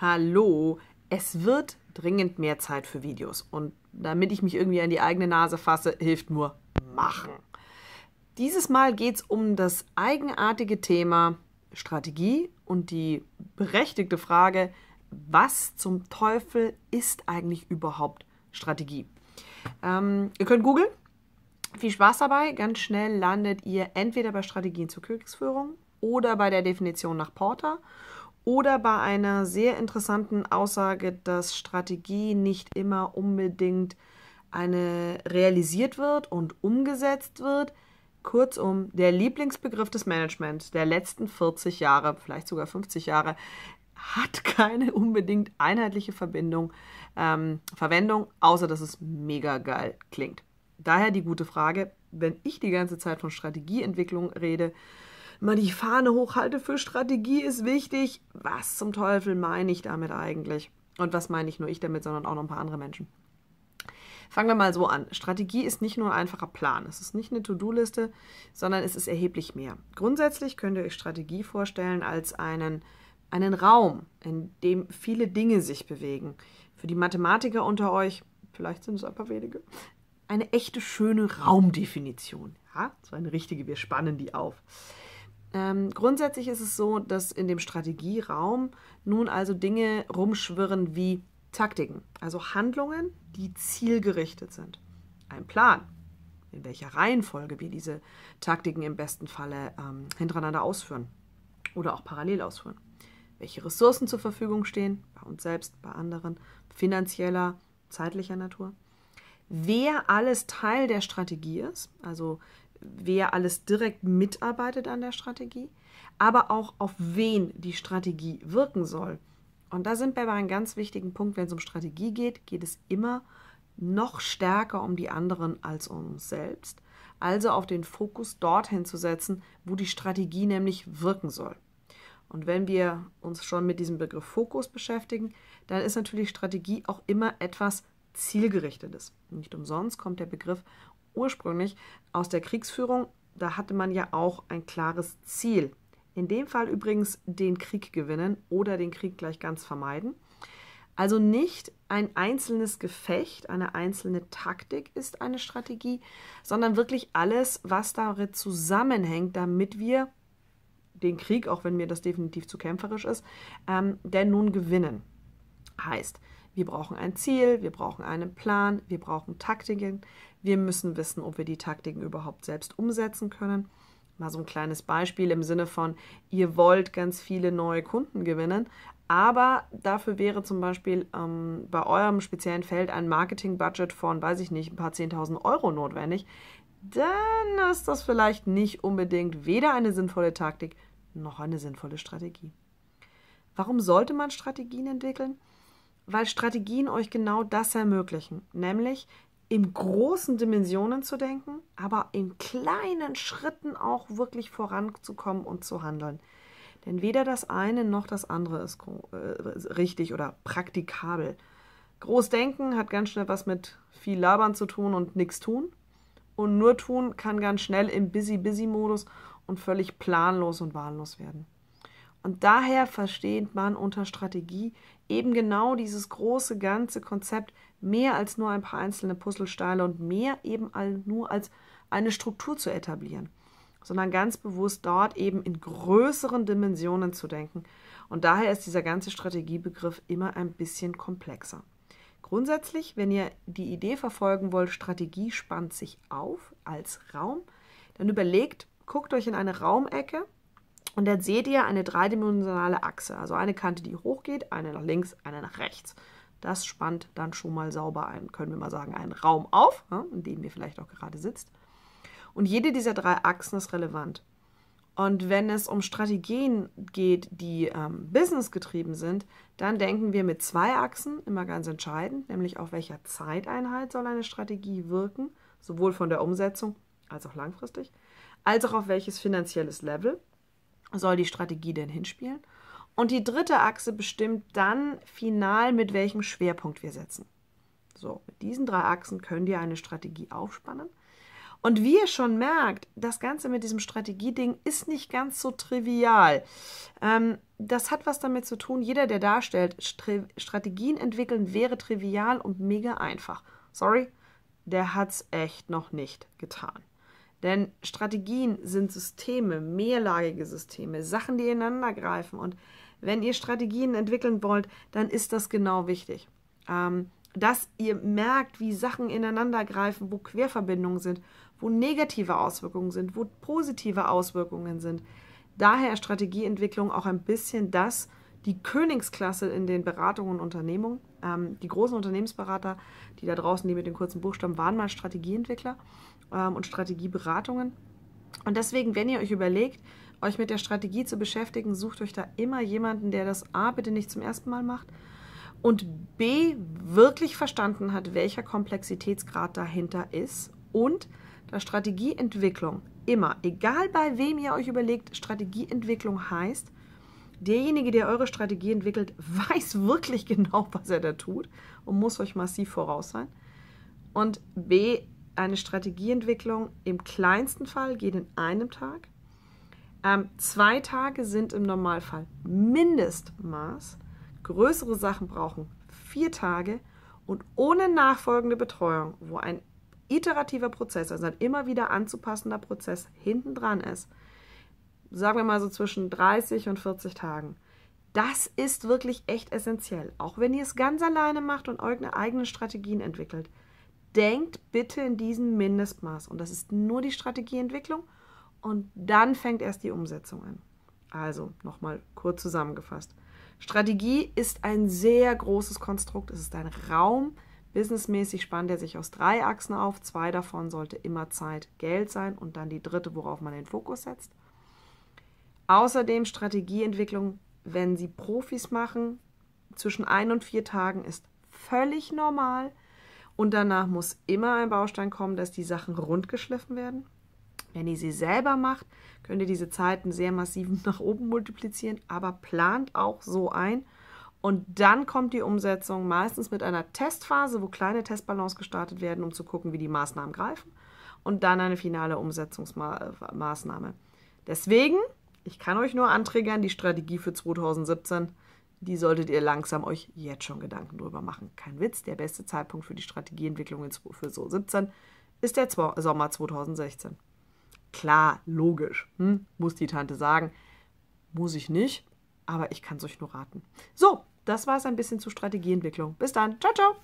hallo, es wird dringend mehr Zeit für Videos. Und damit ich mich irgendwie an die eigene Nase fasse, hilft nur machen. Dieses Mal geht es um das eigenartige Thema Strategie und die berechtigte Frage, was zum Teufel ist eigentlich überhaupt Strategie? Ähm, ihr könnt googeln. Viel Spaß dabei. Ganz schnell landet ihr entweder bei Strategien zur Königsführung oder bei der Definition nach Porter oder bei einer sehr interessanten Aussage, dass Strategie nicht immer unbedingt eine realisiert wird und umgesetzt wird. Kurzum, der Lieblingsbegriff des Managements der letzten 40 Jahre, vielleicht sogar 50 Jahre, hat keine unbedingt einheitliche Verbindung, ähm, Verwendung, außer dass es mega geil klingt. Daher die gute Frage, wenn ich die ganze Zeit von Strategieentwicklung rede, mal die Fahne hochhalte für Strategie ist wichtig. Was zum Teufel meine ich damit eigentlich? Und was meine ich nur ich damit, sondern auch noch ein paar andere Menschen. Fangen wir mal so an. Strategie ist nicht nur ein einfacher Plan. Es ist nicht eine To-Do-Liste, sondern es ist erheblich mehr. Grundsätzlich könnt ihr euch Strategie vorstellen als einen, einen Raum, in dem viele Dinge sich bewegen. Für die Mathematiker unter euch, vielleicht sind es ein paar wenige, eine echte schöne Raumdefinition. Ja, so eine richtige, wir spannen die auf. Ähm, grundsätzlich ist es so, dass in dem Strategieraum nun also Dinge rumschwirren wie Taktiken, also Handlungen, die zielgerichtet sind. Ein Plan, in welcher Reihenfolge wir diese Taktiken im besten Falle ähm, hintereinander ausführen oder auch parallel ausführen. Welche Ressourcen zur Verfügung stehen, bei uns selbst, bei anderen, finanzieller, zeitlicher Natur. Wer alles Teil der Strategie ist, also wer alles direkt mitarbeitet an der Strategie, aber auch auf wen die Strategie wirken soll. Und da sind wir bei einem ganz wichtigen Punkt, wenn es um Strategie geht, geht es immer noch stärker um die anderen als um uns selbst. Also auf den Fokus dorthin zu setzen, wo die Strategie nämlich wirken soll. Und wenn wir uns schon mit diesem Begriff Fokus beschäftigen, dann ist natürlich Strategie auch immer etwas Zielgerichtetes. Nicht umsonst kommt der Begriff ursprünglich aus der Kriegsführung, da hatte man ja auch ein klares Ziel. In dem Fall übrigens den Krieg gewinnen oder den Krieg gleich ganz vermeiden. Also nicht ein einzelnes Gefecht, eine einzelne Taktik ist eine Strategie, sondern wirklich alles, was darin zusammenhängt, damit wir den Krieg, auch wenn mir das definitiv zu kämpferisch ist, ähm, denn nun gewinnen. Heißt, wir brauchen ein Ziel, wir brauchen einen Plan, wir brauchen Taktiken. Wir müssen wissen, ob wir die Taktiken überhaupt selbst umsetzen können. Mal so ein kleines Beispiel im Sinne von, ihr wollt ganz viele neue Kunden gewinnen, aber dafür wäre zum Beispiel ähm, bei eurem speziellen Feld ein Marketingbudget von, weiß ich nicht, ein paar 10.000 Euro notwendig. Dann ist das vielleicht nicht unbedingt weder eine sinnvolle Taktik noch eine sinnvolle Strategie. Warum sollte man Strategien entwickeln? weil Strategien euch genau das ermöglichen, nämlich in großen Dimensionen zu denken, aber in kleinen Schritten auch wirklich voranzukommen und zu handeln. Denn weder das eine noch das andere ist äh, richtig oder praktikabel. Großdenken hat ganz schnell was mit viel labern zu tun und nichts tun. Und nur tun kann ganz schnell im Busy-Busy-Modus und völlig planlos und wahllos werden. Und daher versteht man unter Strategie eben genau dieses große ganze Konzept mehr als nur ein paar einzelne Puzzlesteine und mehr eben nur als eine Struktur zu etablieren, sondern ganz bewusst dort eben in größeren Dimensionen zu denken. Und daher ist dieser ganze Strategiebegriff immer ein bisschen komplexer. Grundsätzlich, wenn ihr die Idee verfolgen wollt, Strategie spannt sich auf als Raum, dann überlegt, guckt euch in eine Raumecke, und dann seht ihr eine dreidimensionale Achse, also eine Kante, die hochgeht, eine nach links, eine nach rechts. Das spannt dann schon mal sauber einen, können wir mal sagen, einen Raum auf, in dem ihr vielleicht auch gerade sitzt. Und jede dieser drei Achsen ist relevant. Und wenn es um Strategien geht, die ähm, businessgetrieben sind, dann denken wir mit zwei Achsen immer ganz entscheidend, nämlich auf welcher Zeiteinheit soll eine Strategie wirken, sowohl von der Umsetzung als auch langfristig, als auch auf welches finanzielles Level soll die Strategie denn hinspielen? Und die dritte Achse bestimmt dann final, mit welchem Schwerpunkt wir setzen. So, mit diesen drei Achsen könnt ihr eine Strategie aufspannen. Und wie ihr schon merkt, das Ganze mit diesem Strategieding ist nicht ganz so trivial. Ähm, das hat was damit zu tun, jeder, der darstellt, Str Strategien entwickeln wäre trivial und mega einfach. Sorry, der hat es echt noch nicht getan. Denn Strategien sind Systeme, mehrlagige Systeme, Sachen, die ineinander greifen. Und wenn ihr Strategien entwickeln wollt, dann ist das genau wichtig. Ähm, dass ihr merkt, wie Sachen ineinander greifen, wo Querverbindungen sind, wo negative Auswirkungen sind, wo positive Auswirkungen sind. Daher Strategieentwicklung auch ein bisschen das, die Königsklasse in den Beratungen und Unternehmungen. Ähm, die großen Unternehmensberater, die da draußen, die mit den kurzen Buchstaben, waren mal Strategieentwickler ähm, und Strategieberatungen. Und deswegen, wenn ihr euch überlegt, euch mit der Strategie zu beschäftigen, sucht euch da immer jemanden, der das A bitte nicht zum ersten Mal macht und B wirklich verstanden hat, welcher Komplexitätsgrad dahinter ist und dass Strategieentwicklung immer, egal bei wem ihr euch überlegt, Strategieentwicklung heißt, derjenige, der eure Strategie entwickelt, weiß wirklich genau, was er da tut und muss euch massiv voraus sein. Und B, eine Strategieentwicklung im kleinsten Fall geht in einem Tag. Ähm, zwei Tage sind im Normalfall Mindestmaß. Größere Sachen brauchen vier Tage und ohne nachfolgende Betreuung, wo ein iterativer Prozess, also ein immer wieder anzupassender Prozess hinten dran ist, sagen wir mal so zwischen 30 und 40 Tagen. Das ist wirklich echt essentiell. Auch wenn ihr es ganz alleine macht und eure eigenen Strategien entwickelt. Denkt bitte in diesem Mindestmaß. Und das ist nur die Strategieentwicklung. Und dann fängt erst die Umsetzung an. Also nochmal kurz zusammengefasst. Strategie ist ein sehr großes Konstrukt. Es ist ein Raum, businessmäßig spannt er sich aus drei Achsen auf. Zwei davon sollte immer Zeit, Geld sein und dann die dritte, worauf man den Fokus setzt. Außerdem Strategieentwicklung, wenn sie Profis machen, zwischen ein und vier Tagen ist völlig normal. Und danach muss immer ein Baustein kommen, dass die Sachen rundgeschliffen werden. Wenn ihr sie selber macht, könnt ihr diese Zeiten sehr massiv nach oben multiplizieren, aber plant auch so ein. Und dann kommt die Umsetzung meistens mit einer Testphase, wo kleine Testballons gestartet werden, um zu gucken, wie die Maßnahmen greifen. Und dann eine finale Umsetzungsmaßnahme. Äh, Deswegen ich kann euch nur anträgern, die Strategie für 2017, die solltet ihr langsam euch jetzt schon Gedanken drüber machen. Kein Witz, der beste Zeitpunkt für die Strategieentwicklung für so 17 ist der Sommer 2016. Klar, logisch, hm? muss die Tante sagen. Muss ich nicht, aber ich kann es euch nur raten. So, das war es ein bisschen zur Strategieentwicklung. Bis dann, ciao, ciao!